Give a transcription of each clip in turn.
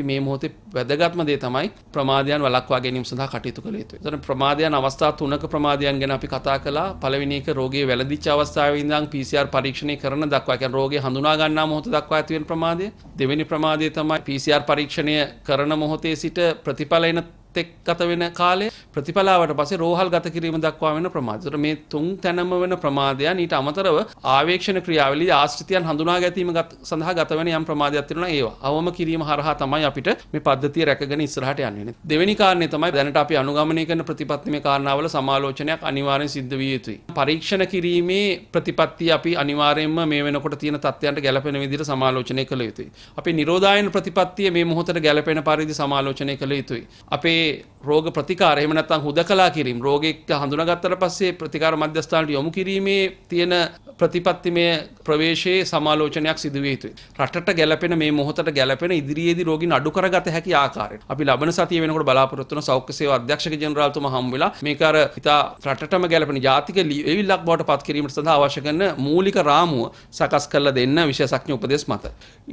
අපි මේ මොහොතේ වැදගත්ම දේ තමයි ප්‍රමාදයන් වළක්වා ගැනීම සඳහා කටයුතු කළ යුතුයි. එතන ප්‍රමාදයන් අවස්ථා තුනක ප්‍රමාදයන් ගැන අපි කතා කළා. පළවෙනි එක රෝගයේ වැළඳිච්ච අවස්ථාවේ ඉඳන් PCR පරීක්ෂණය කරන දක්වා කියන්නේ රෝගේ හඳුනා ගන්නා මොහොත දක්වා ඇති වෙන ප්‍රමාදය. දෙවෙනි ප්‍රමාදය තමයි PCR පරීක්ෂණය කරන මොහොතේ සිට ප්‍රතිඵල එන එක් ගත වෙන කාලේ ප්‍රතිඵලාවට පස්සේ රෝහල් ගත කිරීම දක්වා වෙන ප්‍රමාද. ඒතර මේ තුන් තැනම වෙන ප්‍රමාදයන් ඊට අමතරව ආවේක්ෂණ ක්‍රියාවලිය ආශ්‍රිතයන් හඳුනා ගැනීම සඳහා ගත වෙන යම් ප්‍රමාදයක් තියෙනවා ඒවා. අවම කිරීම හරහා තමයි අපිට මේ පද්ධතිය රැකගෙන ඉස්සරහට යන්න වෙන්නේ. දෙවෙනි කාරණේ තමයි දැනට අපි අනුගමනය කරන ප්‍රතිපත්තිමේ කාරණාවල සමාලෝචනයක් අනිවාර්යෙන් සිද්ධ විය යුතුයි. පරීක්ෂණ කිරීමේ ප්‍රතිපත්තිය අපි අනිවාර්යෙන්ම මේ වෙනකොට තියෙන තත්ත්වයන්ට ගැලපෙන විදිහට සමාලෝචනය කළ යුතුයි. අපේ නිරෝධායන ප්‍රතිපත්තිය මේ මොහොතට ගැලපෙන පරිදි සමාලෝචනය කළ යුතුයි. අපේ ඒ රෝග ප්‍රතිකාර එහෙම නැත්නම් හුදකලා කිරීම රෝගෙක් හඳුනාගත්තට පස්සේ ප්‍රතිකාර මධ්‍යස්ථානට යොමු කිරීමේ තියෙන ප්‍රතිපත්තිමය ප්‍රවේශයේ සමාලෝචනයක් සිදු විය යුතුයි. රටට ගැළපෙන මේ මොහොතට ගැළපෙන ඉදිරියේදී රෝගීන් අඩු කරගත හැකි ආකාරයට. අපි ලබන සතිය වෙනකොට බලාපොරොත්තු වන සෞඛ්‍ය සේවා අධ්‍යක්ෂක ජෙනරාල්තුමා හම් වෙලා මේක අර හිතා රටටම ගැළපෙන ජාතික එවිල්ලක් බවට පත් කිරීම සඳහා අවශ්‍ය කරන මූලික රාමුව සකස් කරලා දෙන්න විශේෂඥ උපදෙස් මත.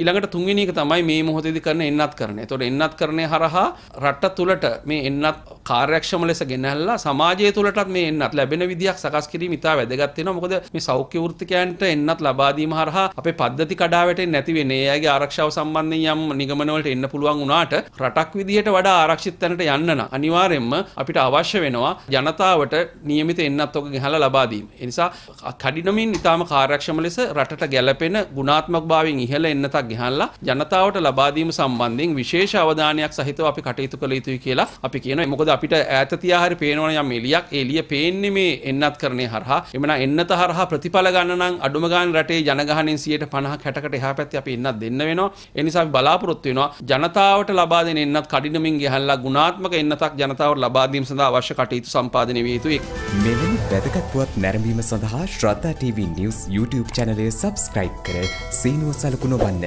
ඊළඟට තුන්වෙනි එක තමයි මේ මොහොතේදී කරන එන්නත්කරණය. ඒතකොට එන්නත්කරණය හරහා රට තුලට මේ එන්නත් කාර්යක්ෂම ලෙස ගෙනල්ලා සමාජය තුළටත් මේ එන්නත් ලැබෙන විදිහක් සකස් කිරීම ඉතා වැදගත් වෙනවා. මොකද මේ සෞඛ්‍ය වෘත්තිකයන්ට එන්නත් ලබා දීම හරහා අපේ පද්ධති කඩාවැටෙන්නේ නැති වෙන්නේ. ඒ අයගේ ආරක්ෂාව සම්බන්ධයෙන් යම් නිගමන වලට එන්න පුළුවන් වුණාට රටක් විදිහට වඩා ආරක්ෂිත තැනට යන්න නම් අනිවාර්යයෙන්ම අපිට අවශ්‍ය වෙනවා ජනතාවට නියමිත එන්නත් ඔක ගෙනල්ලා ලබා දීම. ඒ නිසා කඩිනමින් ඉතාම කාර්යක්ෂම ලෙස රටට ගැළපෙන ගුණාත්මක භාවයෙන් ඉහළ එන්නතක් ගෙනල්ලා ජනතාවට ලබා දීම සම්බන්ධයෙන් විශේෂ අවධානයක් සහිතව අපි කටයුතු කළ යුතුයි කියලා අපි කියනවා. මොකද අපිට ඈත තියා හරි පේනවන යම් එලියක් එළිය පේන්නේ මේ එන්නත් කරණේ හරහා එමන එන්නත හරහා ප්‍රතිඵල ගන්න නම් අඩුම ගාන රටේ ජනගහනෙන් 150 60කට එහා පැත්තේ අපි එන්නත් දෙන්න වෙනවා ඒ නිසා අපි බලාපොරොත්තු වෙනවා ජනතාවට ලබා දෙන එන්නත් කඩිනමින් ගෙහල්ලා ගුණාත්මක එන්නතක් ජනතාවට ලබා දීම සඳහා අවශ්‍ය කටයුතු සම්පාදනය විය යුතුයි මෙවැනි වැදගත් පුවත් නැරඹීම සඳහා ශ්‍රද්ධා TV නිවස් YouTube channel එක subscribe කර සීනුව සලකුණ වන්න